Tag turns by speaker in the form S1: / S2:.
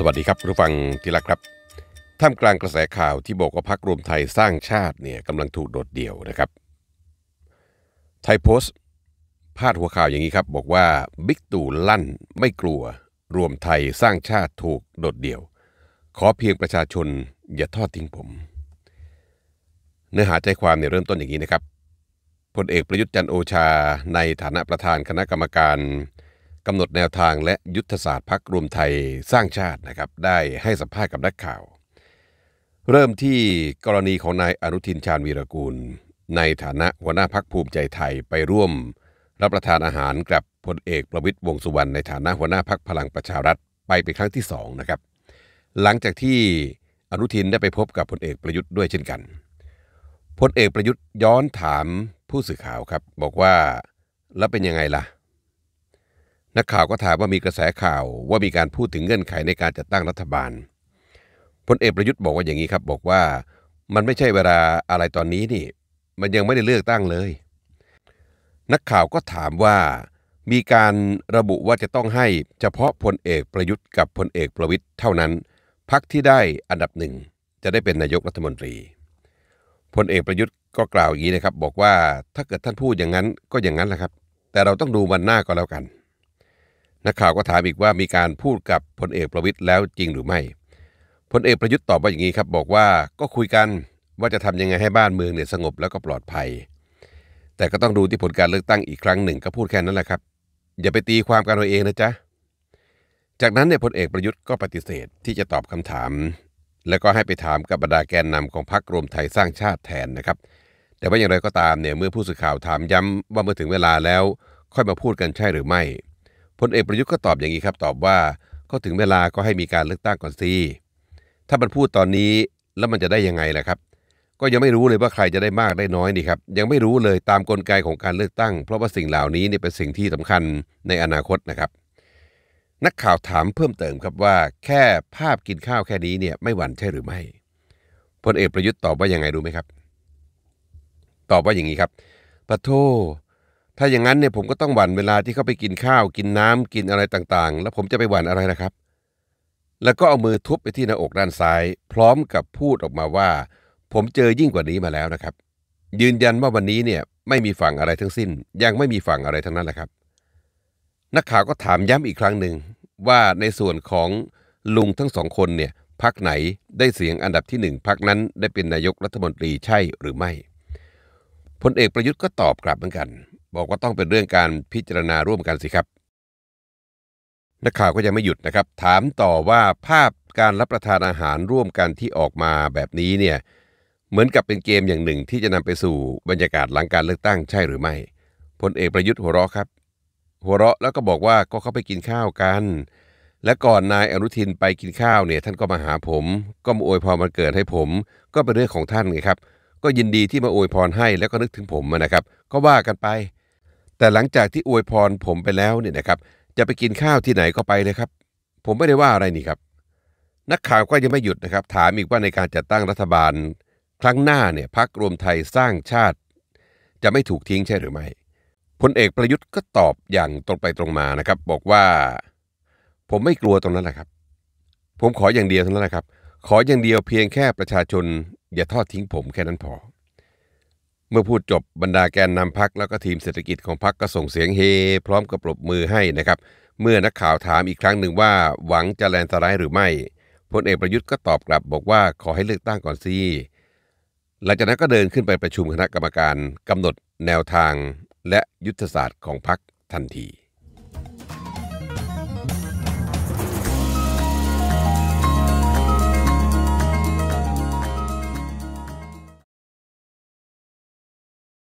S1: สวัสดีครับผู้ฟังที่รักครับท่ามกลางกระแสข่าวที่บอกว่าพักรวมไทยสร้างชาติเนี่ยกำลังถูกโดดเดี่ยวนะครับ ไทยโพสต์พาดหัวข่าวอย่างนี้ครับบอกว่า บิ๊กตู่ลั่นไม่กลัว รวมไทยสร้างชาติถูกโดดเดี่ยว ขอเพียงประชาชนอย่าทอดทิ้งผม เนื้อหาใจความเนี่ยเริ่มต้นอย่างนี้นะครับพลเอกประยุทธ์จันโอชา ในฐานะประธานคณะกรรมการกำหนดแนวทางและยุทธศาสตร์พักรวมไทยสร้างชาตินะครับได้ให้สัมภาษณ์กับนักข่าว เริ่มที่กรณีของนายอนุทินชาญวีรกูล ในฐานะหัวหน้าพักภูมิใจไทยไปร่วมรับประทานอาหารกับพลเอกประวิตยวงสุวรรณในฐานะหัวหน้าพักพลังประชารัฐไปเป็นครั้งที่2นะครับหลังจากที่อนุทินได้ไปพบกับพลเอกประยุทธ์ด้วยเช่นกันพลเอกประยุทธ์ย้อนถามผู้สื่อข่าวครับ บอกว่าแล้วเป็นยังไงล่ะนักข่าวก็ถามว่ามีกระแสข่าวว่ามีการพูดถึงเงื่อนไขในการจัดตั้งรัฐบาลพลเอกประยุทธ์บอกว่าอย่างนี้ครับ บอกว่ามันไม่ใช่เวลาอะไรตอนนี้นี่ มันยังไม่ได้เลือกตั้งเลย นักข่าวก็ถามว่ามีการระบุว่าจะต้องให้ เฉพาะพลเอกประยุทธ์กับพลเอกประวิทย์เท่านั้นพักที่ได้อันดับหนึ่งจะได้เป็นนายกรัฐมนตรีพลเอกประยุทธ์ก็กล่าวอย่างนี้นะครับ บอกว่าถ้าเกิดท่านพูดอย่างนั้นก็อย่างนั้นแหละครับ แต่เราต้องดูวันหน้าก็แล้วกันักข่าวก็ถามอีกว่ามีการพูดกับพลเอกประวิตยแล้วจริงหรือไม่ พลเอกประยุทธ์ตอบว่าอย่างนี้ครับ บอกว่าก็คุยกันว่าจะทำยังไงให้บ้านเมืองเนี่ยสงบแล้วก็ปลอดภัย แต่ก็ต้องดูที่ผลการเลือกตั้งอีกครั้งหนึ่ง ก็พูดแค่นั้นแหละครับอย่าไปตีความกันเอาเองนะจ๊ะ จากนั้นเนี่ยพลเอกประยุทธ์ก็ปฏิเสธที่จะตอบคำถาม แล้วก็ให้ไปถามกับบรรดาแกนนำของพรรครวมไทยสร้างชาติแทนนะครับ แต่ว่าอย่างไรก็ตามเนี่ยเมื่อผู้สื่อข่าวถามย้ำว่าเมื่อถึงเวลาแล้วค่อยมาพูดกันใช่หรือไม่พลเอกประยุทธ์ก็ตอบอย่างนี้ครับตอบว่าก็ถึงเวลาก็ให้มีการเลือกตั้งก่อนสิถ้ามันพูดตอนนี้แล้วมันจะได้ยังไงล่ะครับ ก็ยังไม่รู้เลยว่าใครจะได้มากได้น้อยนี่ครับยังไม่รู้เลยตามกลไกของการเลือกตั้ง เพราะว่าสิ่งเหล่านี้นี่เป็นสิ่งที่สำคัญในอนาคตนะครับ นักข่าวถามเพิ่มเติมครับว่า แค่ภาพกินข้าวแค่นี้เนี่ยไม่หวั่นใช่หรือไม่พลเอกประยุทธ์ตอบว่ายังไงรู้ไหมครับ ตอบว่าอย่างนี้ครับปะโทถ้าอย่างนั้นเนี่ยผมก็ต้องหว่นเวลาที่เขาไปกินข้าว กินน้ำกินอะไรต่างๆ แล้วผมจะไปหว่นอะไรนะครับ แล้วก็เอามือทุบไปที่หน้าอกด้านซ้าย พร้อมกับพูดออกมาว่า ผมเจอยิ่งกว่านี้มาแล้วนะครับ ยืนยันว่าวันนี้เนี่ยไม่มีฝั่งอะไรทั้งสิ้น ยังไม่มีฝั่งอะไรทั้งนั้นแหละครับ นักข่าวก็ถามย้ำอีกครั้งหนึ่งว่าในส่วนของลุงทั้งสองคนเนี่ยพักไหนได้เสียงอันดับที่หนึ่งพักนั้น ได้เป็นนายกรัฐมนตรีใช่หรือไม่ พลเอกประยุทธ์ก็ตอบกลับเหมือนกันบอกว่าต้องเป็นเรื่องการพิจารณาร่วมกันสิครับ นักข่าวก็ยังไม่หยุดนะครับ ถามต่อว่าภาพการรับประทานอาหารร่วมกันที่ออกมาแบบนี้เนี่ย เหมือนกับเป็นเกมอย่างหนึ่งที่จะนำไปสู่บรรยากาศหลังการเลือกตั้งใช่หรือไม่ พลเอกประยุทธ์หัวเราะครับ หัวเราะแล้วก็บอกว่าก็เข้าไปกินข้าวกัน และก่อนนายอนุทินไปกินข้าวเนี่ยท่านก็มาหาผม ก็มาอวยพรมันเกิดให้ผม ก็เป็นเรื่องของท่านไงครับ ก็ยินดีที่มาอวยพรให้แล้วก็นึกถึงผมนะครับ ก็ว่ากันไปแต่หลังจากที่อวยพรผมไปแล้วเนี่ยนะครับจะไปกินข้าวที่ไหนก็ไปเลยครับ ผมไม่ได้ว่าอะไรนี่ครับ นักข่าวก็ยังไม่หยุดนะครับถามอีกว่าในการจัดตั้งรัฐบาลครั้งหน้าเนี่ยพักรวมไทยสร้างชาติ จะไม่ถูกทิ้งใช่หรือไม่พลเอกประยุทธ์ก็ตอบอย่างตรงไปตรงมานะครับ บอกว่า ผมไม่กลัวตรงนั้นแหละครับ ผมขออย่างเดียวเท่านั้นแหละครับ ขออย่างเดียวเพียงแค่ประชาชน อย่าทอดทิ้งผมแค่นั้นพอเมื่อพูดจบบรรดาแกนนำพักแล้วก็ทีมเศรษฐกิจของพักก็ส่งเสียงเฮ พร้อมกับปรบมือให้นะครับเมื่อนักข่าวถามอีกครั้งหนึ่งว่า หวังจะแลนสไลด์หรือไม่พลเอกประยุทธ์ก็ตอบกลับบอกว่าขอให้เลือกตั้งก่อนสิหลังจากนั้นก็เดินขึ้นไปประชุมคณะกรรมการกำหนดแนวทางและยุทธศาสตร์ของพักทันที